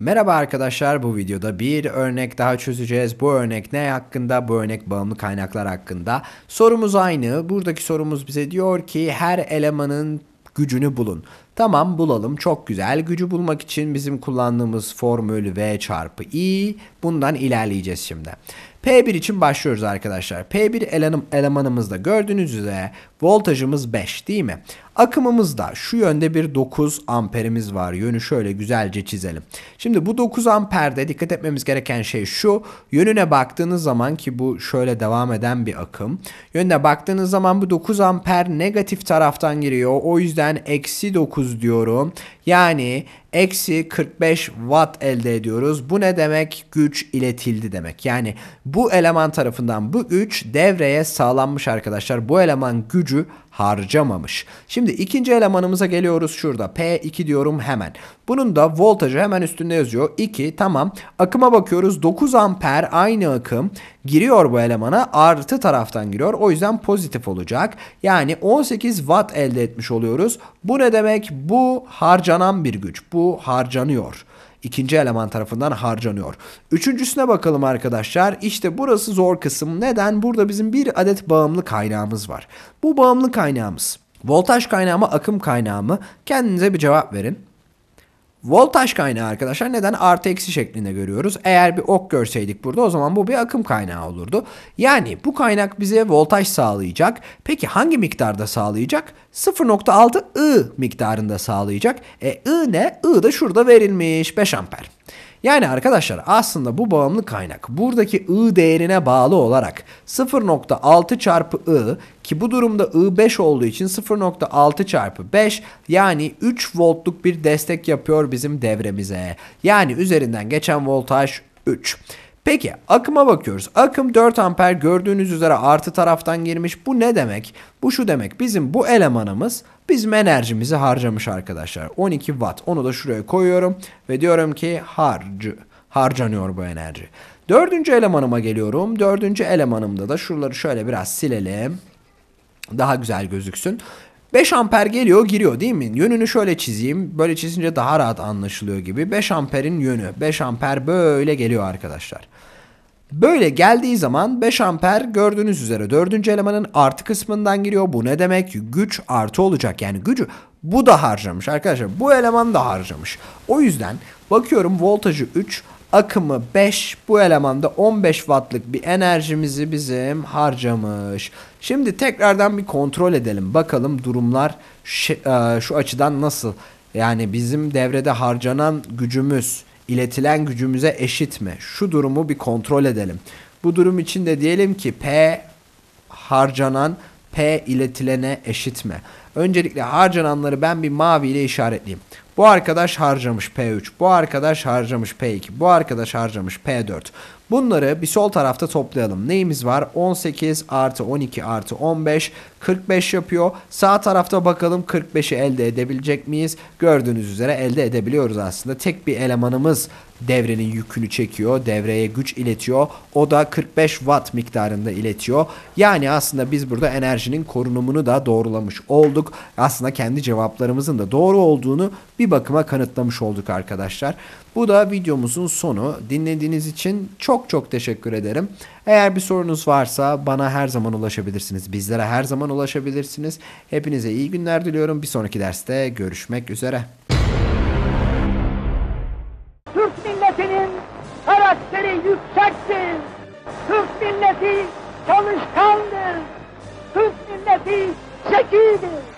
Merhaba arkadaşlar bu videoda bir örnek daha çözeceğiz. Bu örnek ne hakkında? Bu örnek bağımlı kaynaklar hakkında. Sorumuz aynı. Buradaki sorumuz bize diyor ki her elemanın gücünü bulun. Tamam bulalım çok güzel. Gücü bulmak için bizim kullandığımız formül V çarpı I. Bundan ilerleyeceğiz şimdi. P1 için başlıyoruz arkadaşlar. P1 elemanımızda gördüğünüz üzere voltajımız 5 değil mi? Akımımız da şu yönde bir 9 amperimiz var. Yönü şöyle güzelce çizelim. Şimdi bu 9 amperde dikkat etmemiz gereken şey şu. Yönüne baktığınız zaman ki bu şöyle devam eden bir akım. Yönüne baktığınız zaman bu 9 amper negatif taraftan giriyor. O yüzden eksi 9 diyorum. Yani eksi 45 watt elde ediyoruz. Bu ne demek? Güç iletildi demek. Yani bu eleman tarafından bu güç devreye sağlanmış arkadaşlar. Bu eleman gücü harcamamış. Şimdi ikinci elemanımıza geliyoruz şurada. P2 diyorum hemen. Bunun da voltajı hemen üstünde yazıyor. 2 tamam. Akıma bakıyoruz. 9 amper aynı akım giriyor bu elemana. Artı taraftan giriyor. O yüzden pozitif olacak. Yani 18 watt elde etmiş oluyoruz. Bu ne demek? Bu harcanan bir güç. Bu harcanıyor ikinci eleman tarafından harcanıyor. Üçüncüsüne bakalım arkadaşlar. İşte burası zor kısım. Neden? Burada bizim bir adet bağımlı kaynağımız var. Bu bağımlı kaynağımız. Voltaj kaynağı mı, akım kaynağı mı? Kendinize bir cevap verin. Voltaj kaynağı arkadaşlar neden artı eksi şeklinde görüyoruz? Eğer bir ok görseydik burada o zaman bu bir akım kaynağı olurdu. Yani bu kaynak bize voltaj sağlayacak. Peki hangi miktarda sağlayacak? 0.6 I miktarında sağlayacak. E I ne? I da şurada verilmiş 5 amper. Yani arkadaşlar aslında bu bağımlı kaynak buradaki I değerine bağlı olarak 0.6 çarpı I ki bu durumda I 5 olduğu için 0.6 çarpı 5 yani 3 voltluk bir destek yapıyor bizim devremize. Yani üzerinden geçen voltaj 3. Peki akıma bakıyoruz. Akım 4 amper gördüğünüz üzere artı taraftan girmiş. Bu ne demek? Bu şu demek. Bizim bu elemanımız bizim enerjimizi harcamış arkadaşlar. 12 watt. Onu da şuraya koyuyorum ve diyorum ki harcı harcanıyor bu enerji. Dördüncü elemanıma geliyorum. Dördüncü elemanımda da şuraları şöyle biraz silelim. Daha güzel gözüksün. 5 amper geliyor giriyor değil mi? Yönünü şöyle çizeyim. Böyle çizince daha rahat anlaşılıyor gibi. 5 amperin yönü. 5 amper böyle geliyor arkadaşlar. Böyle geldiği zaman 5 amper gördüğünüz üzere 4. elemanın artı kısmından giriyor. Bu ne demek? Güç artı olacak. Yani gücü bu da harcamış arkadaşlar. Bu eleman da harcamış. O yüzden bakıyorum voltajı 3, akımı 5 bu elemanda 15 wattlık bir enerjimizi bizim harcamış. Şimdi tekrardan bir kontrol edelim. Bakalım durumlar e, şu açıdan nasıl? Yani bizim devrede harcanan gücümüz iletilen gücümüze eşit mi? Şu durumu bir kontrol edelim. Bu durum için de diyelim ki P harcanan P iletilene eşit mi? Öncelikle harcananları ben bir mavi ile işaretleyeyim. Bu arkadaş harcamış P3. Bu arkadaş harcamış P2. Bu arkadaş harcamış P4. Bunları bir sol tarafta toplayalım. Neyimiz var? 18 artı 12 artı 15 45 yapıyor. Sağ tarafta bakalım 45'i elde edebilecek miyiz? Gördüğünüz üzere elde edebiliyoruz aslında. Tek bir elemanımız devrenin yükünü çekiyor. Devreye güç iletiyor. O da 45 watt miktarında iletiyor. Yani aslında biz burada enerjinin korunumunu da doğrulamış olduk. Aslında kendi cevaplarımızın da doğru olduğunu bir bakıma kanıtlamış olduk arkadaşlar. Bu da videomuzun sonu. Dinlediğiniz için çok çok çok teşekkür ederim. Eğer bir sorunuz varsa bana her zaman ulaşabilirsiniz. Bizlere her zaman ulaşabilirsiniz. Hepinize iyi günler diliyorum. Bir sonraki derste görüşmek üzere. Türk milletinin karakteri yüksektir. Türk milleti çalışkandır. Türk milleti zekidir.